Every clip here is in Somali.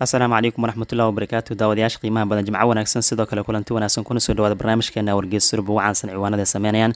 asalaamu calaykum waraxmatullah wabarakaatu daawadayaasha qiimaha badan jimco wanaagsan sidoo kale kulanti wanaagsan kuna soo dhawaada barnaamijkeena ugu caansan ciwaanada sameynayaan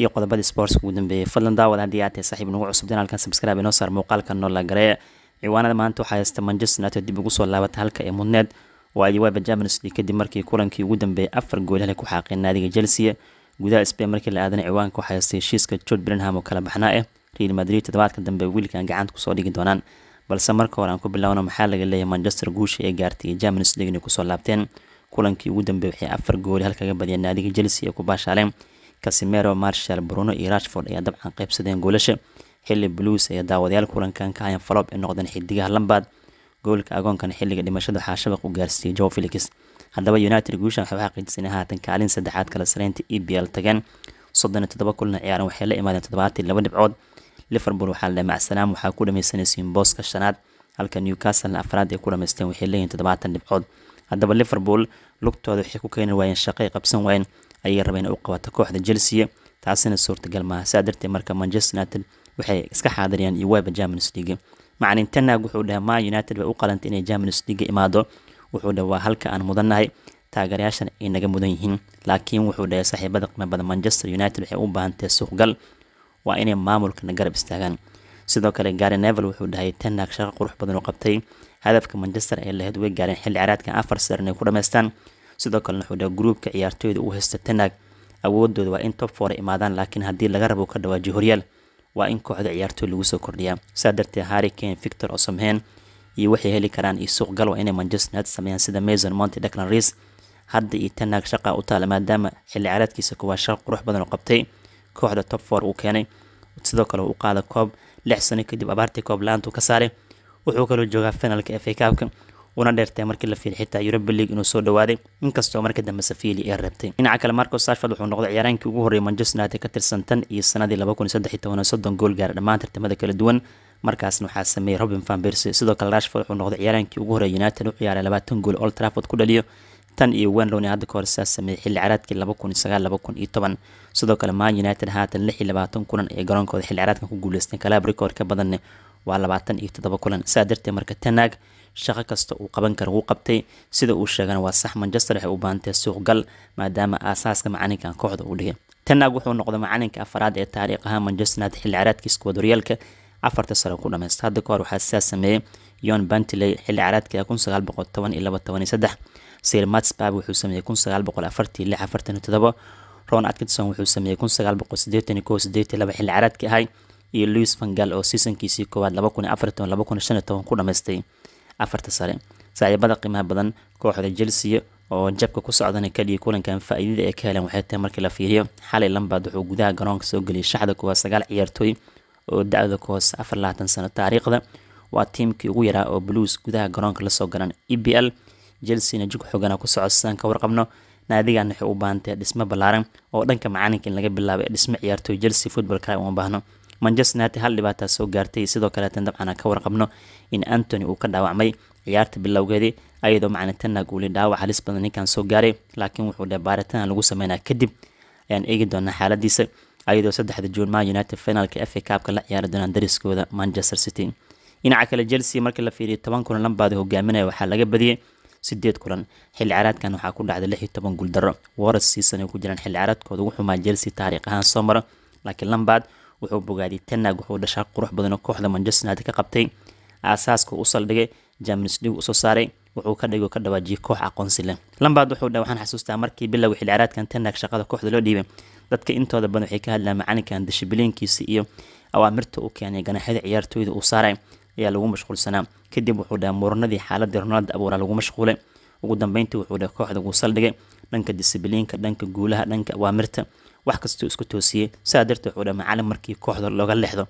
iyo qodobada sportska ugu dambeeyey fadlan daawad haddii aad tahay nagu cusub janaalkan sabskraibe inoo saar muuqaalka noola garee ciwaanada maanta waxaa haysta manchester united dib ugu soo laabata halka ee mudneed oo ay jawaaba champions league kadib markii kulankii ugu dambeeyay afar goolhale ku xaaqeen naadiga chelsea gudaha spain markii la aadana ciwaanka waxaa haystay heshiiska george brenham oo kala baxnaa eh real madrid toddobaadka dambe wiilkan gacanta kusoo dhigi doonaan balse marka hore aan ku bilowno maxaa laga leeyahay manchester guusha ee gaartay germanis league inay kusoo laabteen kulankii ugu dambeeyey waxay afar gooli halkaga kaga badiyeen naadiga chelsea ee ku baashaaleen casimero marshal bruno iyo rashford ayaa dabcan qaybsadeen goolasha xili blues ayaa daawadayaal kulankan ka hayan ah falob ee noqdeen xidigaha lambaad goolka agoonkan xilliga dhimashada waxaa shabaq u gaarsiiyey joe felix haddaba united guushan waxay xaqiijisay inay haatan kaalin saddexaad kala sareynta e b l tageen soddon iyo toddoba kulna ciyaaran waxay la imaadeen toddobaatan laba dhibcood liverpool waxaa lamacsanaan waxaa ku dhamaysanaysiin booska shanaad halka newcastlena afraad ay ku dhamaysteen waxay leeyihin toddobaatan dhibcood haddaba liverpool lugtooda waxay ku keeni waayeen shaqay qabsan waayeen ayay rabeen u qabato kooxda chelsea taasina suurtagal maaha sidaa darteed marka manchester united waxay iska xaadirayaan iyo wayba germanis league macalin tenag wuxuu dhaha ma united way u qalantay inay germanis league imaado wuxuu dhaha waa halka aan mudannahay taageerayaashan ay naga mudan yihiin laakiin wuxuu dhahay saaxiibada qiimo badan manchester united waxay u baahantahay suuqgal waa inay maamulkana garab istaagaan sidoo kale gaari nevel wuxuu dhahay tenhag shaqo qurux badan uu qabtay hadafka manchester ee laheyd way gaareen xilli caraadkan afar sar inay ku dhamaystaan sidoo kalena wuxuu dhahay gruubka ciyaartooyda uu haysta tenhag awoodooda waa in top four imaadaan laakiin haddii laga rabo ka dhawaajiyo horyaal waa in kooxda ciyaartooy lagu soo kordhiyaa saa darteed harricane victor osamhen iyo waxay heli karaan iyo suuqgal waa inay manchester united sameeyaan sida mason monty declan rees hadda iyo tenhag shaqaa u taala maadaama xilli caraadkiisa kuwaa shaqo qurux badan oo qabtay kooxda top for uu keenay sidoo kale uu qaada koob lix sano kadib abaartii koob la ka saaray wuxuu kaloo joogaa finalka efa kaabka una dheertay markii la fiil xitaa europa league inuu soo dhawaaday inkastoo marka dambe safiili ee reebtay dhinaca kale marco sashford wuxuu noqday ciyaaraankii ugu horreeyay manchester united ka tirsan tan iyo sanadii laba kun saddex iyo toban soddon gool gaara dhammaan tartamada kala duwan markaasna waxaa sameeyey robin van persi sidoo kale rashford wuxuu noqday ciyaaraankii ugu horreeyay united u ciyaaray labaatan gool old trafford ku dhaliyo tan iyo wenlowne hadda kahor saas sameeyey xilli caraadkii laba kun sagaal laba kun iyo toban sidoo kale man united haatan lix iyo labaatan kulan ee garoonkooda xilli caraadkan ku guuleysteen kalaab rikoor badanne waa labaatan iyo toddoba kulan sidaa darteed marka tanaag shaqo kasta uu qaban kara wuu qabtay sida uu sheegana waa sax manchester waxay u baahantay suuqgal maadaama aasaaska macalinkan kooxda uu dhigay tanaag wuxuu noqday macalinka afaraad ee taariikh ahaa manchester united xilli caraadkiisa kuwad horyaalka afarta sare ku dhamaysta hadda kahor waxaa sidaa sameeyey yon bantiley xilli caraadkii kun sagaal boqol toban iyo laba toban iyo saddex sir matspab wuxuu sameeyey kun sagaal boqol afartii lix afartan todoba ron atkinson wuxuu sameeyey kun sagaal boqol sideetan koo sideetan laba xilli caraadki ahay iyo louis vangal oo seasonkiisii koowaad laba kun afartan laba kun shan iyo toban ku dhamaystay afarta sare saaxiibada qiimaha badan kooxda chelsea oo jabka ku socdana kaliya kulankan faa-iidada ee ka helan waxay tahay markii la fiiriyo xalay lambad wuxuu gudaha garoonka soo geliyay shaxda kuwaa sagaal ciyaartooy oo da-da ku afar labaatan sano taariikhda waa tiimkii ugu yaraa oo blues gudaha garoonka lasoo galan e b l chelsena jug xoogana ku socod sidaan ka warqabno naadigan waxay u baahantay dhismo ballaaran oo dhanka macalinka in laga bilaabay ee dhismo ciyaartooy chelsea football kale uma baahno manchester united hal dhibaataa soo gaartay sidoo kaleetan dabcan ka warqabno in antony uu ka dhaawacmay ciyaarta bilowgeedii ayadoo macna tanag weli dhaawac halis badan ninkan soo gaaray laakiin wuxuu dheh baaritaan lagu sameynaa kadib ayaan eegi doonaa xaaladiisa ayadoo saddexda juun man united finalka fa kaabka la ciyaari doonaan dariskooda manchester city dhinaca kale chelsea markii la fiiriyo toban kulan lambaada hogaaminaya waxaa laga badiyey sideed kulan xilli caraadkan waxaa ku dhacday lix iyo toban guuldaro waras siisan ay ku jiraan xilli caraadkooda wuxuu maa jelsea taariikh ahaan soo mara laakiin lambard wuxuu bogaadiyay tenag wuxuu dhashaa qurux badanoo kooxda manchester united ka qabtay aasaaska u saldhigay james league usoo saaray wuxuu ka dhigoo ka dhawaajiyay koox aqoonsi leh lambard wuxuu dhaha waxaan xasuustaa markii bilowga xilli caraadkan tenag shaqada kooxda loo dhiibay dadka intooda badan waxay ka hadlaan macalinkan dishibiliinkiisa iyo awaamirta uu keenay ganaxyada ciyaartooyda uu saaray ayaa lagu mashquulsanaa kadib wuxuu dhaha muranadii xaaladii ronald abuura lagu mashquulay ugu dambeyntii wuxuu dhaha kooxda wuu saldhigay dhanka disibiliinka dhanka guulaha dhanka awaamirta wax kastoo isku toosiyey sidaa darteed wuxuu dhaha macalin markii kooxda looga lexdo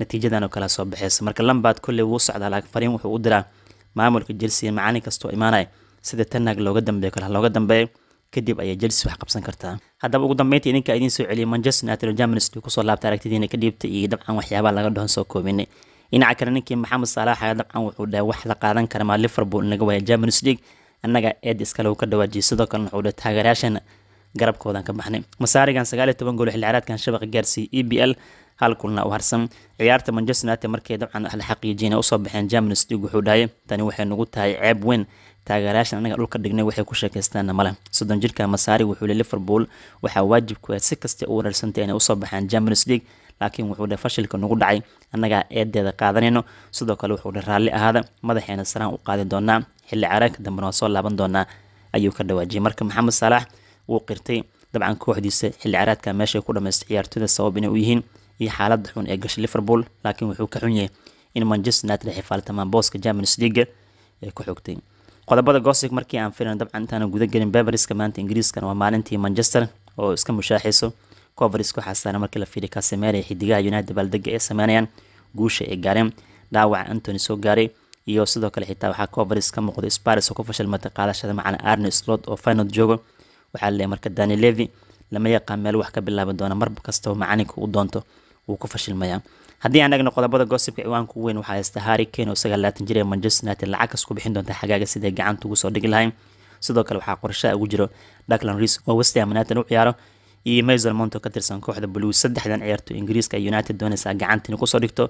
natiijadan oo kala soo baxeysa marka lambaad kolley wuu socdaa laakiin fariin wuxuu u diraa maamulka jelsiga macalin kastoo imaanaya sida tanaag looga dambeeyo kala looga dambeeyo kadib ayay jelsi wax qabsan kartaa haddaba ugu dambeyntii idinka idiin soo celiyay manchester united oo germany kusoo laabtay aragtidiina ka iyo dabcan waxyaabaha laga dhahan soo koobinay dhinaca kale ninkii maxamed saalax ayaa dabcan wuxuu dhahay wax la qaadan kara maa liverpool inaga waaya champions league annaga eed uu ka dhawaajiye sidoo kalena wuxuu dhahay taageerayaashana garabkoodan ka baxnay masaarigan sagaal iyo toban gool xilciyaareedkan shabaqa gaarsiiyey e b l hal kulna u harsan ciyaarta manchester united markay dabcan la xaqiijiyeen usoo baxeen champions league wuxuu dhahay tani waxay nagu tahay ceeb weyn taageerayaashan anaga dhulka dhignay waxay ku sheekaystaanna male soddon jirka masaari wuxuu le liverpool waxaa waajibku ah si kasta u wanaarsantahy inay usoo baxaan champions league laakiin wuxuu dhe fashilka nagu dhacay annagaa eedeeda qaadanayno sidoo kale wuxuu dhe raalli ahaada madaxeena saraan u qaadi doonaa xilli caraanka dambena waa soo laaban doonaa ayuu ka dhawaajiyay marka maxamed salaax wuu qirtay dabcan kooxdiisa xilli caraadka meeshay ku dhamaystay ciyaartooyda sabab inay u yihiin iyo xaaladda xun ee gashay liverpool laakiin wuxuu ka xun yahay in manchester united ay xifaalta maambooska champions league ee ku xogtay qodobada gossip markii aan filan dabcan intaana guda gelin beveriska maanta ingiriiskana waa maalintii manchester oo iska mushaaxiso covrisku xasana markii la fiiri kasemeere xidigaha united baaldega ay sameynayaan guusha ay gaareen dhaawaca antony soo gaaray iyo sidoo kale xitaa waxaa coveris ka muuqda sparis oo ku fashilmatay qaadashada macalin arne slot oo final joogo waxaa laleeyahy marka dani levi lama yaqaan meel wax ka bilaaban doona mar kastaba macalinka u doonto wuu ku fashilmayaa haddii aan eegno qodobada gossibka ciwaanka weyn waxaa haysta harry kane oo isaga laatan jir manchester united lacagkas ku bixin doonta xagaaga siday gacanta ugu soo dhigi lahayn sidoo kale waxaa qorashada ugu jiro duckland rees oo westham united u ciyaaro iyo maysor monto ka tirsan kooxda blues saddexdan ciyaarto ingiriiska ee united doonaysaa gacanta inay kusoo dhigto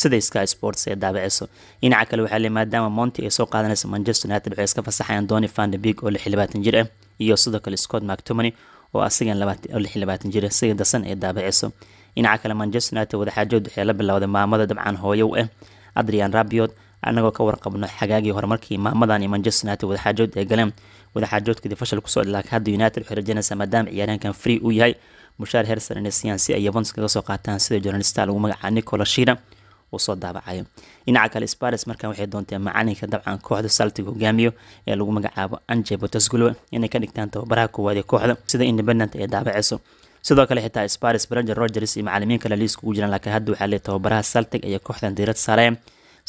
sida sky sports ay daabiciso dhinaca kale waxaa le maadaama monti ay soo qaadanaysa manchester united waxay iska fasaxayaan doni vandebig oo lix jir ah iyo sidoo kale scott mactomony oo asigan oo jir ah sida dasan ay daabiciso dhinaca kale manchester united wadaxaajood waxay la bilowday maamada dabcan hooyow ah adrian rabiot anagoo ka warqabno xagaagii horumarkii maamadan iyo manchester united wadaxaajood ay galeen wadaxaajoodkadi fashal kusoo dhilaaga hadda united waxay rajaynaysaa maadaama ciyaaryahankan free uu yahay mushaar herson inay siyaan si ay yvons kaga soo qaataan sida jornalista lagu magaca nicola shina uu soo daabacayo dhinaca kale spares markan waxay doontee macalinka dabcan kooxda saltig hogaamiyo ee lagu magacaabo anje botasgulo inay ka dhigtaan tababaraha koowaad ee kooxda sida independent ee daabaceyso sidoo kale xitaa spares branger rogers iyo macalimiin kale liis kugu jiraan laakiin hadda waxaa lee tababaraha saltig ayaa kooxdan diirad saaraya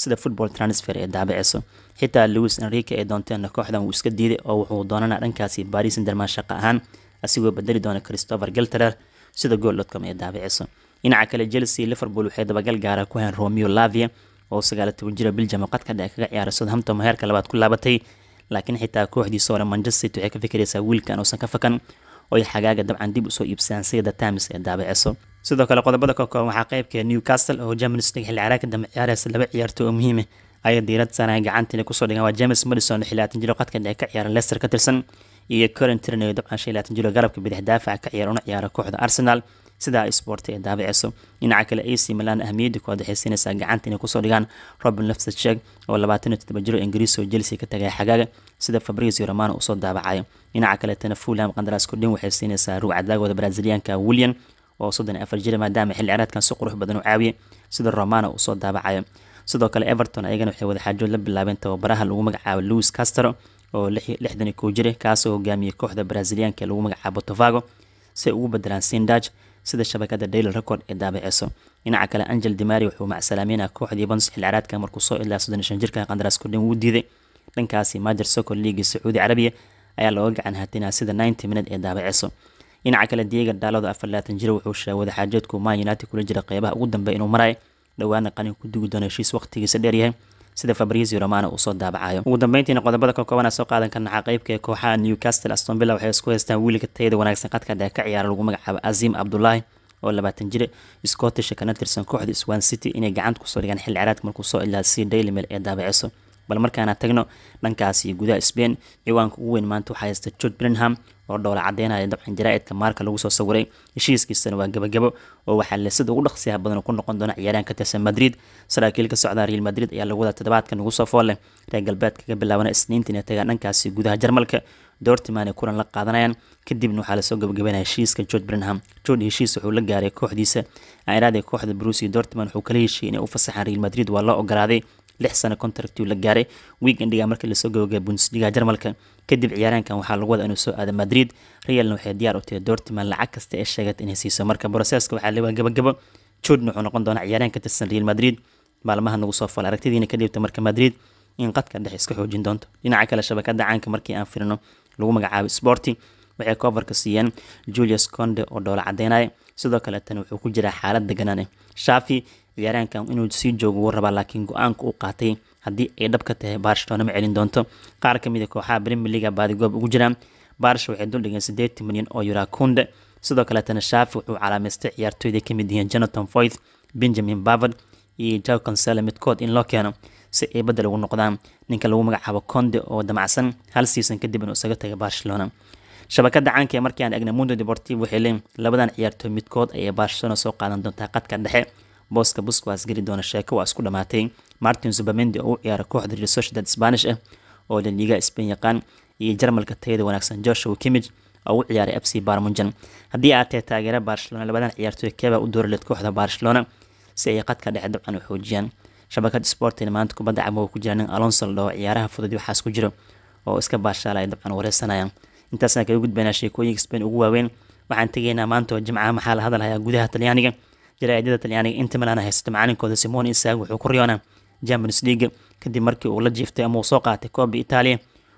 sida football transfer ee daabiceyso xitaa lewis enrique ee doonteenna kooxdan wuu iska diiday oo wuxuu doonanaa dhankaasi baris inderman shaqa ahaan asigoo badeli doona christopher gelterer sida gooldcom ee daabiceyso dhinaca kale chelsea liverpool waxay dabagal gaara ku hayn romeo lavia oo sagaal toban jira biljam qadka dhexe kaga ciyaara southampton heerka labaad ku laabatay laakiin xitaa kooxdiisa hore manchester city waxay ka fikiraysaa wiilkan uusan ka fakan oo xagaaga dabcan dib usoo iibsadaan sida times ee daabiceyso sidoo kale qodobada ka kooban ah waxaa qaybka newcastle oo james dhig xilli caraaka dambe ciyaaraysa laba ciyaartoo oo muhiima ah. ayay diirad saarahan gacantiina kusoo dhigan waa james madison xilatan jiro qadka dhexe ka ciyaara leicester ka tirsan iyo corin trineo dabcan shilatan jiro garabka bidix daafaca ka ciyaara una ciyaara kooxda arsenal sidaa sport ee daabiciso dhinaca kale ac milan ahmiyadii kooxda waxay siinaysaa gacanta inay kusoo dhigaan robin lofset oo labaatan iyo toddoba jiro ingiriis oo chelsea ka tagay xagaaga sida fabrizio romano usoo daabacayo dhinaca kale fulham qandaraas kordhin waxay siinaysaa ruucadaagooda brazilianka william oo soddon iyo afar jir maadaama xilli ciraadkan si qurux badan u caawiyay sida romano uu soo daabacayo sidoo kale everton ayagana waxay wadaxaajood la bilaabeen tababaraha lagu magacaabo louis castero oo lixdan iyo kow jira kaasoo hogaamiyey kooxda brazilianka ee lagu magacaabo tofago si ay ugu bedelaan sindaj sida shabakada daily record ee daabiciso dhinaca kale angel dimari wuxuu macsalaameynaha kooxdii bons xilli ciraadka markuu soo ilaa soddon iyo shan jirka qandaraas kordhin wuu diiday dhankaasi majer socor liigii sacuudi carabiya ayaa looga gacan hatinaa sida ninety minute ee daabiciso dhinaca kale diega dhaalada afar laatan jira wuxuu sheegay wadaxaajeedku man united kula jira qeybaha ugu dambeya inuu marayo dhawaana qaninka ku dugi doono heshiis waqtigiisa dheeryahay sida fabrizio romano uu soo daabacayo ugu dambeyntiina qodobada ka kooban a soo qaadan karnaca qeybka ee kooxaha newcastle astonvilla waxay isku haystaan wiilka tayada wanaagsan qadka dheer ka ciyaara lagu magacaabo azim cabdulaahi oo labaatan jir scottish kana tirsan kooxda swan city inay gacanta kusoo dhigaan xilli caraadka markuu soo ilaa si daily mail ee daabiciso bal markaana tagno dhankaas iyo gudaha spain ciwaanka ugu weyn maanta waxaa haysta george brenham oo dhoola cadeynaya dabcan jaraaidka maarka lagu soo sawiray heshiiskiisana waa gebagabo oo waxaa la sida ugu dhaqsiyaha badan ku noqon doona ciyaaryahan ka tirsan madrid saraakiil ka socda real madrid ayaa lagu wada toddobaadkan ugu soo fool reer galbeedka ka bilaabana isniintii inay dhankaasi gudaha jarmalka dortiman ay kulan la qaadanayaan kadibna waxaa lasoo gabagabanaya heshiiska george brenham jordi heshiis wuxuu la gaaray kooxdiisa airaada kooxda brusi dortiman wuxuu kala heshiiyay inay u fasaxaan real madrid waa loo ogolaaday lix sano contractiu la gaaray weekendiga markii lasoo gabagabay bundesliga jarmalka kadib ciyaaraankan waxaa lagu wada inuu soo aado madrid realna waxay diyaar u tahay doortima lacag kasta ee sheegata inay siiso marka broseska waxaa lewaa gabagabo jordan wuxuu noqon doonaa ciyaaraan tirsan real madrid maalmaha nagu soo falay aragtidiina ka marka madrid in qadka dhex iska xoojin doonto dhinaca kale shabakada caanka markii aan firno lagu magacaabo sporti waxay koofarka siiyeen julius conde oo dhoola cadaynaya sidoo kale tan wuxuu ku jiraa xaalad deganaan eh shafi ciyaaraankan inuu sii joogo wuu rabaa laakiin go-aanka uu qaatay haddii ay dhab tahay barshtoona ma celin doonto qaar ka mid a ah kooxaha brimi liga baadigoob ugu jiraan barsh waxay duldhigeen sideetan milyan oo yurakund sidoo kaleetana shaafi wuxuu calaamaystay ciyaartooyda ka mid yihiin jonathan foyth benjamin bavard iyo jaw consele midkood in loo keeno si ay badel ugu noqdaan ninka lagu magacaabo conde oo damacsan hal season kadib isaga tagay barcelona shabakada caanka ee markii aan egnay mundo deportivo waxay leeyiin labadan ciyaartooy midkood ayay barcelona soo qaadan doontaa qadka dhexe booska busquets geli doona sheeko waa isku dhammaatay martin zubamendi oo u ciyaara kooxda real sociedad spanish ah oo laliiga spain yaqaan iyo jarmalka tayada wanaagsan joshua kimij oo u ciyaaray fc barmunjan haddii aad taageera barcelona labadan ciyaartooy keba u dooraleed kooxda barcelona si ay qadka dhexe dabcan u xoojiyaan shabakad sportina maanta kubadda cama ku jira nin alonso la ciyaaraha fudud waxaas ku jiro oo iska baashaalay dabcan wareysanayaan intaasna kaga gudbaynaa sheekooyinka spain ugu waaweyn waxaan tegaynaa maanta oo jimcaha maxaa la hadalhayaa gudaha talyaaniga jaraa'idada talyaaniga inta milana haysta macalinkooda simone isaag wuxuu ku riyoonaa champions league kadib markii uu la jiiftay ama uu soo qaatay kooba itaaliya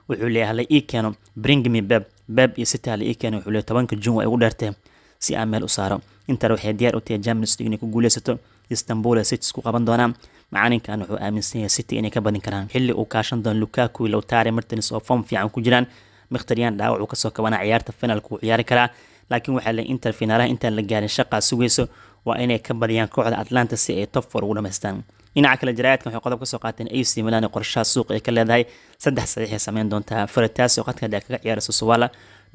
wuxuu leeyahlay ii keeno bringmi beb beb iyo sitaale ii keeno wuxuu leeyahay tobanka juun way ugu dheertee si aan meel u saaro intar waxay diyaar u tahay champions league inay ku guuleysato istanbul ee city isku qaban doonaa macalinkan wuxuu aaminsan yahay city inay ka badin karaan xilli uu kaashan doono lukaku lowtare martins oo foom fiican ku jiraan mikhtaryan dhaawac uu kasoo kabanaa ciyaarta finalka wuu ciyaari karaa laakiin waxaa leeyahy inter finaalaha intaan la gaarin shaqaa sugayso waa inay ka badiyaan kooxda atlanta si ay top for ugu dhamaystaan dhinaca kale jaraa'idkan waxay qodob ka soo qaateen ac milan ee qorshaha suuqa ay ka leedahay saddex saxiix ee sameyn doontaa faritaas oo qadka dheer kaga ciyaara susuwala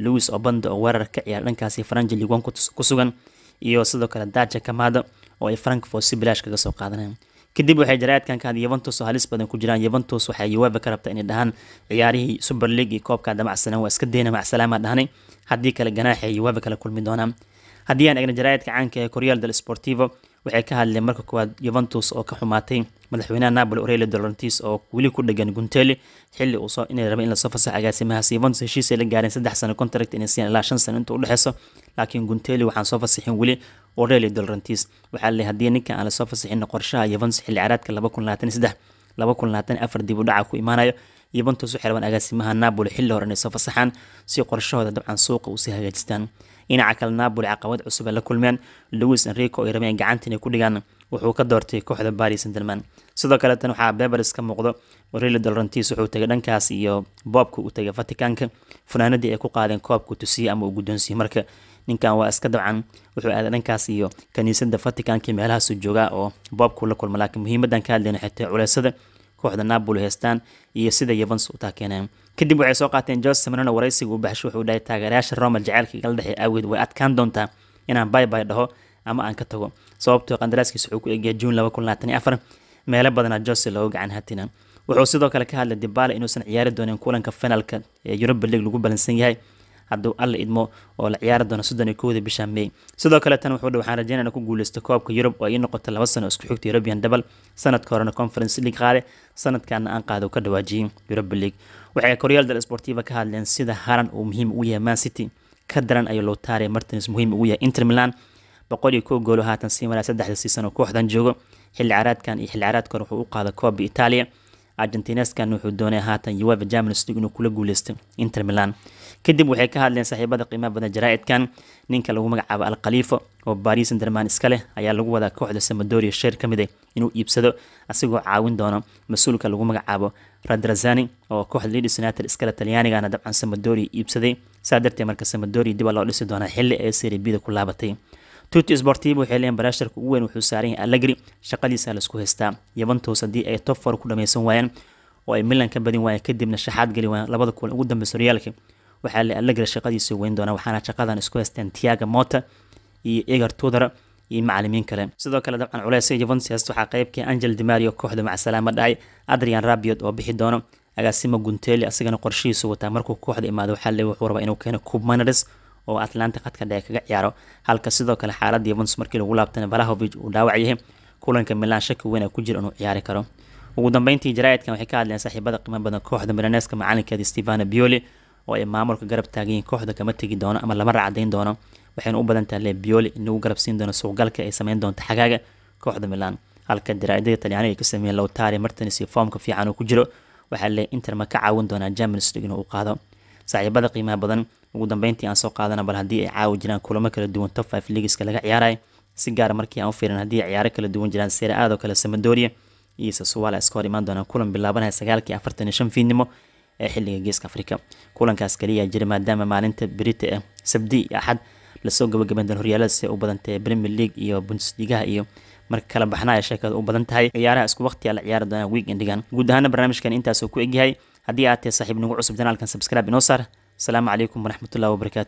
louis obando oo weerar ka ciyaara dhankaasi faranji liguan ku sugan iyo sidoo kale daja kamado oo ay frankfort si bilaash kaga soo qaadaneen kadib waxay jaraa'idkan ka had yuventus oo halis badan ku jiraan yuventus waxay yuweba ka rabtaa inay dhahaan ciyaarihii super league iyo koobka damacsanan waa iska deyna macsalaama dhahanay haddii kale ganaaxay yuweba kala kulmi doonaan haddii aan egna jaraa'idka caanka ee koryaal del sportivo waxay ka hadleen marka koowaad yuventus oo ka xumaatay madaxweynaha napoli orelio dolorntis oo weli ku dhegan gunteli xilli uu soo inay rabay in lasoo fasax agaasimahaas yuventus heshiisay la gaareen saddex sano contract inay siiyaan ilaa shan sano inta u laakiin gunteli waxaan soo fasaxin weli orelio dolorntis waxaa la haddii ninkan aan lasoo fasaxin qorshaha yuventus xilli caraadka laba kun labaatan saddex laba kun labaatan afar dib u ku imaanayo yuventus waxay rabaan agaasimaha napoli xilli hore inay soo fasaxaan si qorshahooda dabcan suuqa uu hagaajistaan dhinaca kale naaboli caqabad cusub ay la kulmeen louis enrico ay rabeen gacanta inay ku dhigaan wuxuu ka doortay kooxda baris senderman sidoo kale tan waxaa bebers ka muuqdo warili dolorantis wuxuu tagay dhankaas iyo boobka uu tagay vaticanka fanaanadii ay ku qaadeen koobku tusiyey ama uu guddoonsiiyey marka ninkan waa iska dabcan wuxuu aaday dhankaas iyo kaniisada vaticanka meelahaasu joogaa oo boobku la kulma laakiin muhiimadan ka hadlayna xitee culeysada kooxda napoli heystaan iyo sida yevans u taakeeneen kadib waxay soo qaateen jose marino waraysiga u baxsho wuxuu dhahay taageerayaasha roma jaceylka igala dhexey aaweed way adkaan doontaa inaan baybay dhaho ama aan ka tago sababtoo ah qandaraaskiisa wuxuu ku eegaya juun meelo badana jose looga gacan hatina wuxuu sidoo kale ka hadlay dibala inuusan ciyaari doonin kulanka finalka ee europa lagu balansan yahay hadduu alla idmo oo la ciyaari doono soddon iyo kowda bisha may sidoo kale tan wuxuu waxaan rajeynaa inuu ku guuleysto koobka yurub oo ii noqota laba sano isku xigta european double sanadka horena conference league qaade sanadkaana aan qaado ka dhawaajiyey europa league waxay koryaal dal sportiva ka hadleen sida haran uu muhiim ugu yahay man city ka daran ayuu lowtare martins muhiim ugu yahay inter milan boqol iyo kow goolo haatan sii maraa saddexda siisan oo kooxdan joogo xilli caraadkan iyo xilli caraadkan wuxuu u qaada kooba itaaliya argentineskan wuxuu doonay haatan ueva germanis inuu kula guuleysto inter milan kadib waxay ka hadleen saaxiibada qiimaha badan jaraa'idkan ninka lagu magacaabo alkhaliifo oo baris interman iska leh ayaa lagu wadaa kooxda samadoria sheer ka mid mida ah inuu iibsado asigoo caawin doono mas-uulka lagu magacaabo radrazani oo kooxda lidis united iskale talyaanigana dabcan samadoria iibsaday saa darteed marka samadoria dib loo dhisi doonaa xilli ee seribida ku laabatay tuti sport tv waxay leeyiin baraashtarka ugu weyn wuxuu saaran yahay allegri shaqadiisa lasku haystaa yuventus haddii ay top four ku dhameysan waayaan oo ay milan ka badin waayaan kadibna shaxaad geli waayaan labada kulan ugu dambeysa horyaalka waxaa le allegri shaqadiisa weyn doonaa waxaana shaqadan isku haysteen tiaga mota iyo egar tudar iyo macalimiin kale sidoo kale dabcan culeyska yuventus waxaa qaybkii ah angel dimario kooxda macsalaama dhahay adrian rabiot oo bixi doono agaasimo gunteli asagana qorshihiisu wataa markuu kooxda imaado waxaa le wuxuu rabaa inuu keeno cube oo atlanta khadka dheer kaga ciyaaro halka sidoo kale xaaladii yuventus markii lagu laabtana valahovich uu dhaawac yahay kulanka milan shaki weyn ku jira inuu ciyaari karo ugu dambeyntii jaraaidkan waxay ka hadleen saaxiibada qiimo badan kooxda milaneska macalinkeeda stevano bioli oo ay maamulka garab taagayiin kooxda kama tegi doono ama lama raacadeyn doono waxayna u badan tahay le bioli inuu garab siin doono suuqgalka ay sameyn doonto xagaaga kooxda milan halka jaraaidada talyaaniga ay ka sameeyeen lowtari martins iyo foomka fiican uu ku jiro waxaa le inter ma ka caawin doonaa germanis inuu u qaado saaxiibada qiimaha badan ugu dambeyntii aan soo qaadana bal haddii ay caawa jiraan kulamo kala duwan top five ligiska laga ciyaaraya si gaara ah markii aan u fiirin haddii ciyaaro kala duwan jiraan seera aad oo kale samadoria iyo sasuwala iska imaan doonaan kulan bilaabanaya sagaalkii afartan iyo shan fiidnimo ee xilliga geeska afrika kulankaas kaliya jira maadaama maalinta berita ah sabdi iyo axad lasoo gabagaban doon horyaalada si u badantae premier league iyo bundesligaha iyo marka kala baxnaa sheekada u badan tahay ciyaaraha isku waqti la ciyaari doonaa week guud ahaana barnaamijkan intaasuu ku egyahay haddii aad tahay saaxiib nagu cusub janaalkan sabscribe inoo saar asalaamu calaykum waraxmatullahi wabarakatu